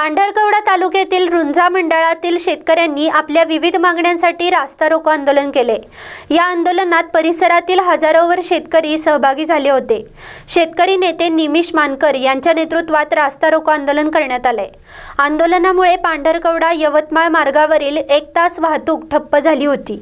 पांढरकवडा तालुक्यातील रुंजा मंडळातील शेतकऱ्यांनी आपल्या विविध मागण्यांसाठी रास्ता रोको आंदोलन केले या आंदोलनात परिसरातील हजारोवर शेतकरी सहभागी झाले होते शेतकरी नेते निमिष मानकर यांच्या नेतृत्वात रास्ता रोको आंदोलन करण्यात आले आंदोलनामुळे पांढरकवडा यवतमाळ मार्गावरील एक तास वाहतूक ठप्प झाली होती